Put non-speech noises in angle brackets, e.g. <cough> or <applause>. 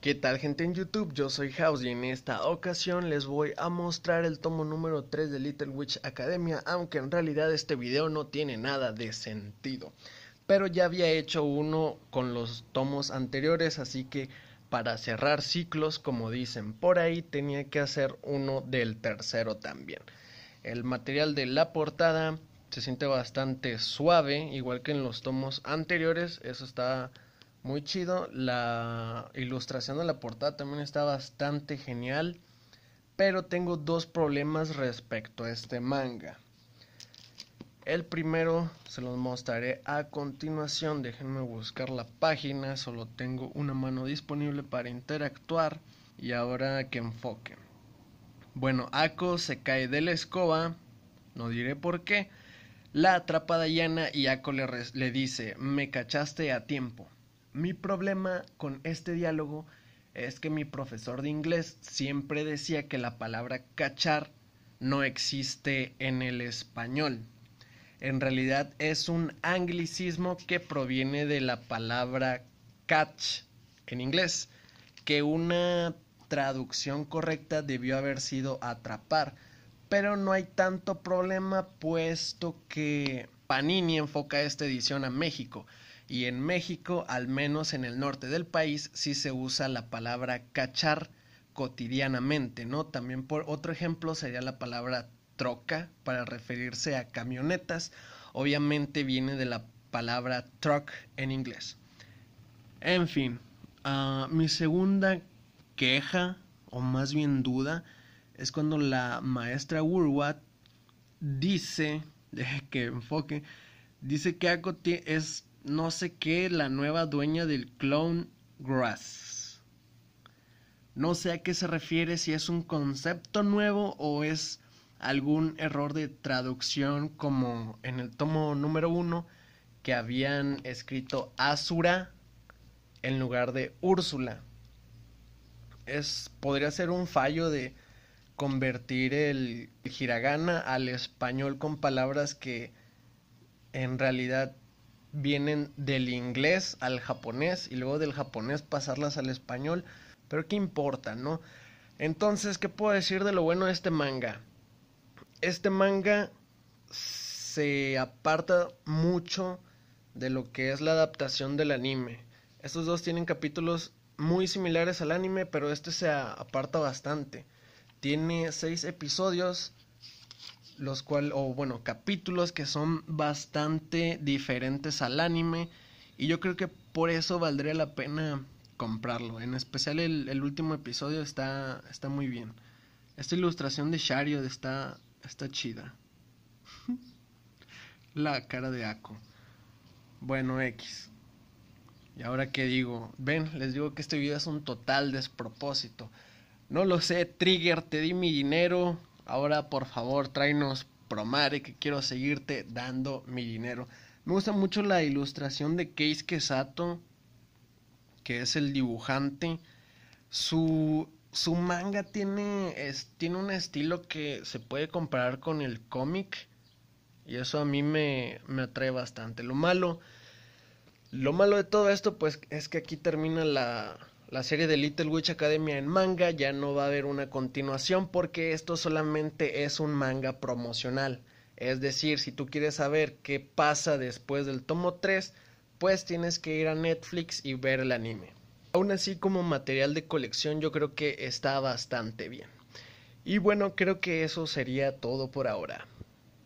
¿Qué tal gente en YouTube? Yo soy House y en esta ocasión les voy a mostrar el tomo número 3 de Little Witch Academia, aunque en realidad este video no tiene nada de sentido. Pero ya había hecho uno con los tomos anteriores, así que para cerrar ciclos, como dicen por ahí, tenía que hacer uno del tercero también. El material de la portada se siente bastante suave, igual que en los tomos anteriores, eso está muy chido. La ilustración de la portada también está bastante genial. Pero tengo dos problemas respecto a este manga. El primero se los mostraré a continuación. Déjenme buscar la página. Solo tengo una mano disponible para interactuar. Y ahora que enfoque. Bueno, Ako se cae de la escoba. No diré por qué. La atrapa Dayana y Ako le, le dice, me cachaste a tiempo. Mi problema con este diálogo es que mi profesor de inglés siempre decía que la palabra cachar no existe en el español. En realidad es un anglicismo que proviene de la palabra catch en inglés, que una traducción correcta debió haber sido atrapar, pero no hay tanto problema puesto que Panini enfoca esta edición a México y en México, al menos en el norte del país, sí se usa la palabra cachar cotidianamente, ¿no? También por otro ejemplo sería la palabra troca para referirse a camionetas. Obviamente viene de la palabra truck en inglés. En fin, ah, mi segunda queja, o más bien duda, es cuando la maestra Wurwat dice, <laughs> deje que enfoque, dice que es no sé qué, la nueva dueña del clone grass. No sé a qué se refiere, si es un concepto nuevo o es algún error de traducción como en el tomo número uno que habían escrito Asura en lugar de Úrsula. Es, podría ser un fallo de convertir el hiragana al español con palabras que en realidad vienen del inglés al japonés y luego del japonés pasarlas al español. Pero qué importa, ¿no? Entonces, ¿qué puedo decir de lo bueno de este manga? Este manga se aparta mucho de lo que es la adaptación del anime. Estos dos tienen capítulos muy similares al anime, pero este se aparta bastante. Tiene seis episodios los cuales, o bueno, capítulos que son bastante diferentes al anime. Y yo creo que por eso valdría la pena comprarlo. En especial el, el último episodio está, está muy bien. Esta ilustración de Shario... está, está chida. <laughs> la cara de Ako. Bueno, X. ¿Y ahora qué digo? Ven, les digo que este video es un total despropósito. No lo sé, Trigger, te di mi dinero. Ahora por favor tráenos Promare que quiero seguirte dando mi dinero. Me gusta mucho la ilustración de Keisuke Sato, que es el dibujante. Su, su manga tiene, es, tiene un estilo que se puede comparar con el cómic. Y eso a mí me, me atrae bastante. Lo malo, lo malo de todo esto, pues, es que aquí termina la, la serie de Little Witch Academia en manga ya no va a haber una continuación porque esto solamente es un manga promocional. Es decir, si tú quieres saber qué pasa después del tomo 3, pues tienes que ir a Netflix y ver el anime. Aún así, como material de colección, yo creo que está bastante bien. Y bueno, creo que eso sería todo por ahora.